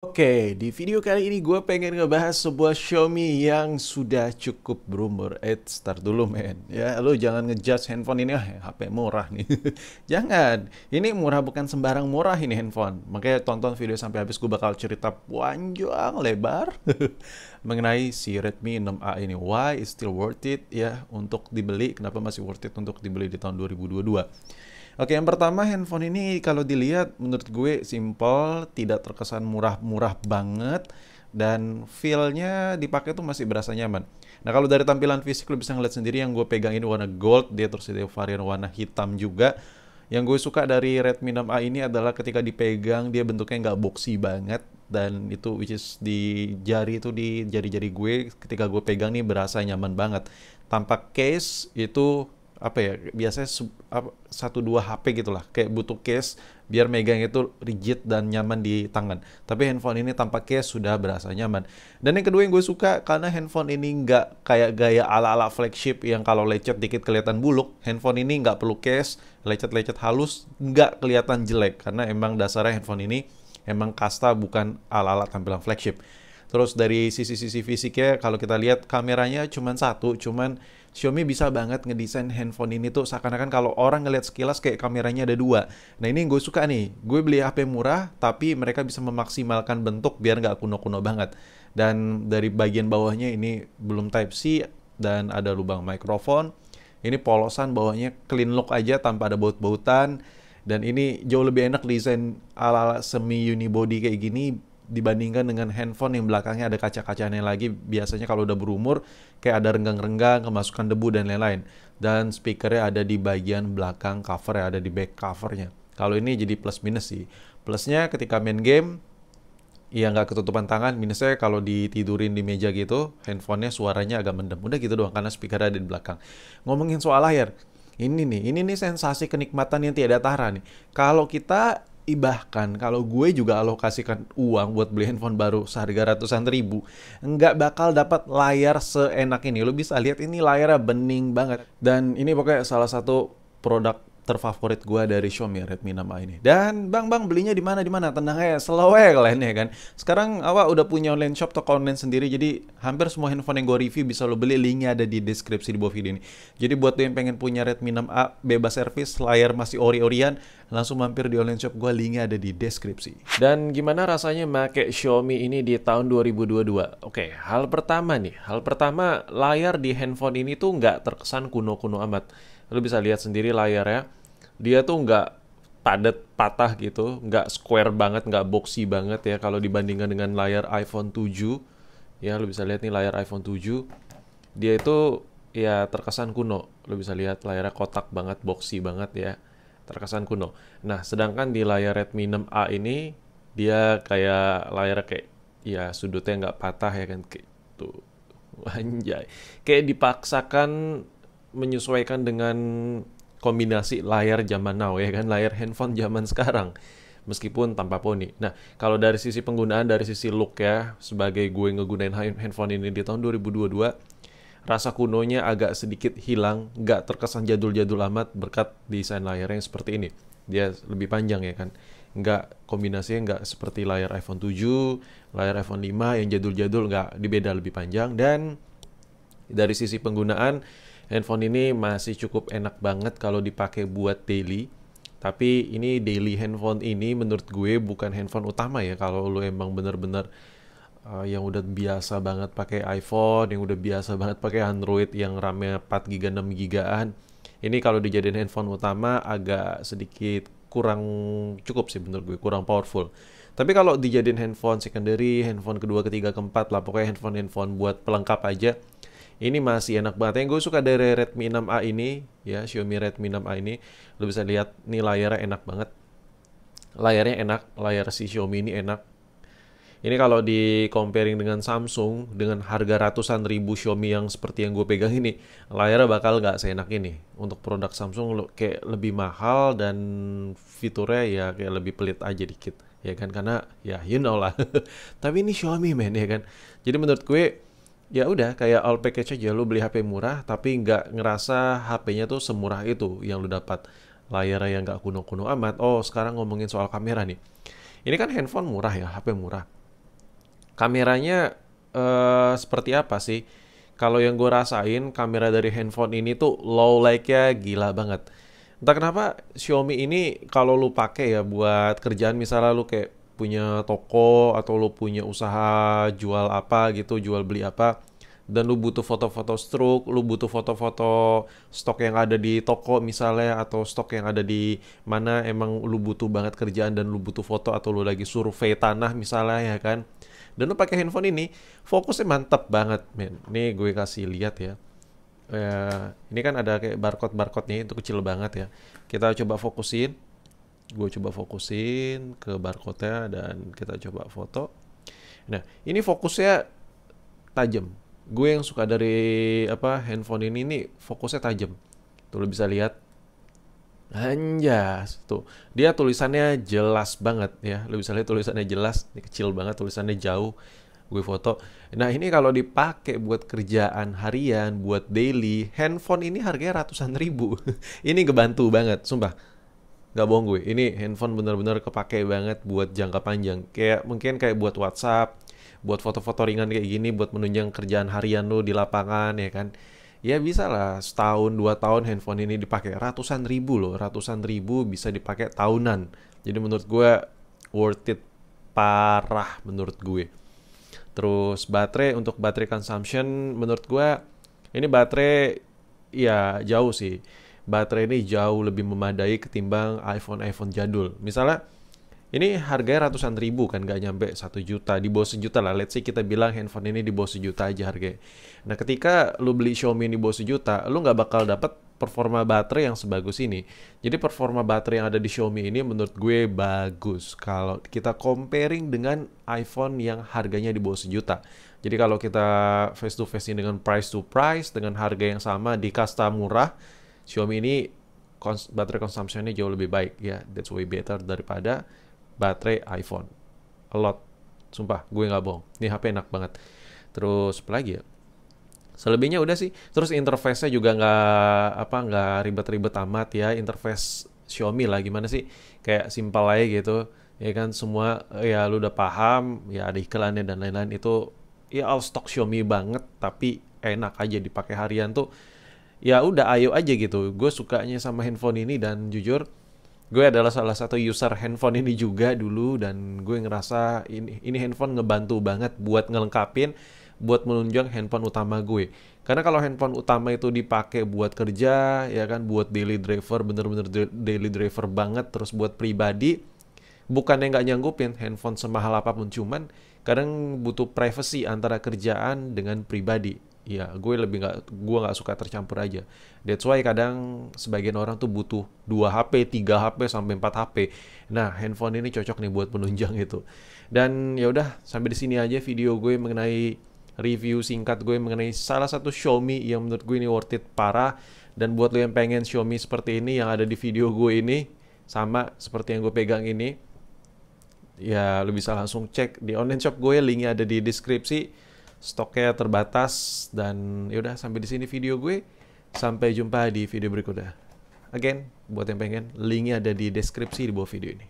Oke, di video kali ini gue pengen ngebahas sebuah Xiaomi yang sudah cukup berumur. Eh, start dulu men. Ya, lo jangan ngejudge handphone ini, ah, HP murah nih. jangan, ini murah bukan sembarang murah ini handphone. Makanya tonton video sampai habis gue bakal cerita panjang lebar mengenai si Redmi 6A ini. Why is still worth it ya untuk dibeli, kenapa masih worth it untuk dibeli di tahun 2022. Oke, yang pertama handphone ini kalau dilihat menurut gue simple, tidak terkesan murah-murah banget dan feel-nya dipakai tuh masih berasa nyaman. Nah kalau dari tampilan fisik lo bisa ngeliat sendiri yang gue pegang ini warna gold, dia terus ada varian warna hitam juga. Yang gue suka dari Redmi 6A ini adalah ketika dipegang dia bentuknya nggak boxy banget dan itu which is di jari itu di jari-jari gue ketika gue pegang nih berasa nyaman banget. Tampak case itu apa ya biasanya satu dua HP gitulah kayak butuh case biar megang itu rigid dan nyaman di tangan tapi handphone ini tanpa case sudah berasa nyaman dan yang kedua yang gue suka karena handphone ini nggak kayak gaya ala ala flagship yang kalau lecet dikit kelihatan buluk handphone ini nggak perlu case lecet lecet halus nggak kelihatan jelek karena emang dasarnya handphone ini emang kasta bukan ala ala tampilan flagship terus dari sisi-sisi fisiknya kalau kita lihat kameranya cuman satu cuman Xiaomi bisa banget ngedesain handphone ini tuh seakan-akan kalau orang ngeliat sekilas kayak kameranya ada dua. Nah ini gue suka nih, gue beli HP murah tapi mereka bisa memaksimalkan bentuk biar nggak kuno-kuno banget. Dan dari bagian bawahnya ini belum Type-C dan ada lubang mikrofon. Ini polosan bawahnya clean look aja tanpa ada baut-bautan. Dan ini jauh lebih enak desain ala-ala semi unibody kayak gini dibandingkan dengan handphone yang belakangnya ada kaca-kacanya lagi biasanya kalau udah berumur kayak ada renggang-renggang kemasukan debu dan lain-lain dan speakernya ada di bagian belakang cover ya ada di back covernya kalau ini jadi plus minus sih plusnya ketika main game ya nggak ketutupan tangan minusnya kalau ditidurin di meja gitu handphonenya suaranya agak mendem udah gitu doang karena speakernya ada di belakang ngomongin soal layar ini nih, ini nih sensasi kenikmatan yang tiada tara nih. Kalau kita bahkan kalau gue juga alokasikan uang buat beli handphone baru seharga ratusan ribu nggak bakal dapat layar seenak ini lo bisa lihat ini layarnya bening banget dan ini pokoknya salah satu produk terfavorit gue dari Xiaomi Redmi 6A ini. Dan bang bang belinya di mana di mana tenang ya, slow ya kalian ya kan. Sekarang awak udah punya online shop toko online sendiri jadi hampir semua handphone yang gue review bisa lo beli linknya ada di deskripsi di bawah video ini. Jadi buat lo yang pengen punya Redmi 6A bebas servis layar masih ori-orian langsung mampir di online shop gue linknya ada di deskripsi. Dan gimana rasanya make Xiaomi ini di tahun 2022? Oke hal pertama nih hal pertama layar di handphone ini tuh nggak terkesan kuno-kuno amat. Lo bisa lihat sendiri layarnya dia tuh nggak padat patah gitu, nggak square banget, nggak boxy banget ya kalau dibandingkan dengan layar iPhone 7. Ya, lo bisa lihat nih layar iPhone 7. Dia itu ya terkesan kuno. Lo bisa lihat layarnya kotak banget, boxy banget ya. Terkesan kuno. Nah, sedangkan di layar Redmi 6A ini dia kayak layar kayak ya sudutnya nggak patah ya kan kayak tuh gitu. anjay kayak dipaksakan menyesuaikan dengan kombinasi layar zaman now ya kan, layar handphone zaman sekarang meskipun tanpa poni. Nah, kalau dari sisi penggunaan dari sisi look ya, sebagai gue ngegunain handphone ini di tahun 2022, rasa kunonya agak sedikit hilang, nggak terkesan jadul-jadul amat berkat desain layarnya yang seperti ini. Dia lebih panjang ya kan. Nggak kombinasinya nggak seperti layar iPhone 7, layar iPhone 5 yang jadul-jadul nggak dibeda lebih panjang dan dari sisi penggunaan handphone ini masih cukup enak banget kalau dipakai buat daily tapi ini daily handphone ini menurut gue bukan handphone utama ya kalau lu emang bener-bener uh, yang udah biasa banget pakai iPhone yang udah biasa banget pakai Android yang rame nya 4 GB 6 gigaan ini kalau dijadiin handphone utama agak sedikit kurang cukup sih menurut gue kurang powerful tapi kalau dijadiin handphone secondary handphone kedua ketiga keempat lah pokoknya handphone handphone buat pelengkap aja ini masih enak banget. Yang gue suka dari Redmi 6A ini, ya Xiaomi Redmi 6A ini, lo bisa lihat nih layarnya enak banget. Layarnya enak, layar si Xiaomi ini enak. Ini kalau di comparing dengan Samsung dengan harga ratusan ribu Xiaomi yang seperti yang gue pegang ini, layarnya bakal nggak seenak ini. Untuk produk Samsung lo kayak lebih mahal dan fiturnya ya kayak lebih pelit aja dikit, ya kan? Karena ya you know lah. Tapi ini Xiaomi men ya kan. Jadi menurut gue ya udah kayak all package aja lu beli HP murah tapi nggak ngerasa HP-nya tuh semurah itu yang lu dapat layar yang nggak kuno-kuno amat oh sekarang ngomongin soal kamera nih ini kan handphone murah ya HP murah kameranya uh, seperti apa sih kalau yang gue rasain kamera dari handphone ini tuh low like nya gila banget entah kenapa Xiaomi ini kalau lu pakai ya buat kerjaan misalnya lu kayak punya toko atau lo punya usaha jual apa gitu, jual beli apa dan lo butuh foto-foto stroke, lo butuh foto-foto stok yang ada di toko misalnya atau stok yang ada di mana emang lo butuh banget kerjaan dan lo butuh foto atau lo lagi survei tanah misalnya ya kan. Dan lo pakai handphone ini, fokusnya mantep banget, men. Nih gue kasih lihat ya. Eh, ini kan ada kayak barcode barcode nih itu kecil banget ya. Kita coba fokusin gue coba fokusin ke barcode-nya dan kita coba foto. Nah, ini fokusnya tajam. Gue yang suka dari apa handphone ini nih fokusnya tajam. Tuh lo bisa lihat. Anjas, tuh. Dia tulisannya jelas banget ya. Lo bisa lihat tulisannya jelas, ini kecil banget tulisannya jauh. Gue foto. Nah, ini kalau dipakai buat kerjaan harian, buat daily, handphone ini harganya ratusan ribu. ini ngebantu banget, sumpah nggak bohong gue ini handphone bener-bener kepake banget buat jangka panjang kayak mungkin kayak buat WhatsApp buat foto-foto ringan kayak gini buat menunjang kerjaan harian lo di lapangan ya kan ya bisa lah setahun dua tahun handphone ini dipakai ratusan ribu loh ratusan ribu bisa dipakai tahunan jadi menurut gue worth it parah menurut gue terus baterai untuk baterai consumption menurut gue ini baterai ya jauh sih baterai ini jauh lebih memadai ketimbang iPhone-iPhone jadul. Misalnya, ini harganya ratusan ribu kan, nggak nyampe satu juta, di bawah sejuta lah. Let's say kita bilang handphone ini di bawah sejuta aja harganya. Nah, ketika lu beli Xiaomi di bawah sejuta, lu nggak bakal dapet performa baterai yang sebagus ini. Jadi performa baterai yang ada di Xiaomi ini menurut gue bagus kalau kita comparing dengan iPhone yang harganya di bawah sejuta. Jadi kalau kita face to face ini dengan price to price dengan harga yang sama di kasta murah, Xiaomi ini kons baterai consumptionnya jauh lebih baik ya. That's way better daripada baterai iPhone. A lot. Sumpah, gue nggak bohong. Ini HP enak banget. Terus apa lagi ya? Selebihnya udah sih. Terus interface-nya juga nggak apa nggak ribet-ribet amat ya. Interface Xiaomi lah gimana sih? Kayak simpel aja gitu. Ya kan semua ya lu udah paham, ya ada iklannya dan lain-lain itu ya all stock Xiaomi banget tapi enak aja dipakai harian tuh ya udah ayo aja gitu gue sukanya sama handphone ini dan jujur gue adalah salah satu user handphone ini juga dulu dan gue ngerasa ini ini handphone ngebantu banget buat ngelengkapin buat menunjang handphone utama gue karena kalau handphone utama itu dipakai buat kerja ya kan buat daily driver bener-bener daily driver banget terus buat pribadi bukan yang nggak nyanggupin handphone semahal apapun cuman kadang butuh privacy antara kerjaan dengan pribadi ya gue lebih nggak gue nggak suka tercampur aja that's why kadang sebagian orang tuh butuh 2 HP 3 HP sampai 4 HP nah handphone ini cocok nih buat penunjang itu dan ya udah sampai di sini aja video gue mengenai review singkat gue mengenai salah satu Xiaomi yang menurut gue ini worth it parah dan buat lo yang pengen Xiaomi seperti ini yang ada di video gue ini sama seperti yang gue pegang ini ya lo bisa langsung cek di online shop gue linknya ada di deskripsi stoknya terbatas dan yaudah sampai di sini video gue. Sampai jumpa di video berikutnya. Again, buat yang pengen, linknya ada di deskripsi di bawah video ini.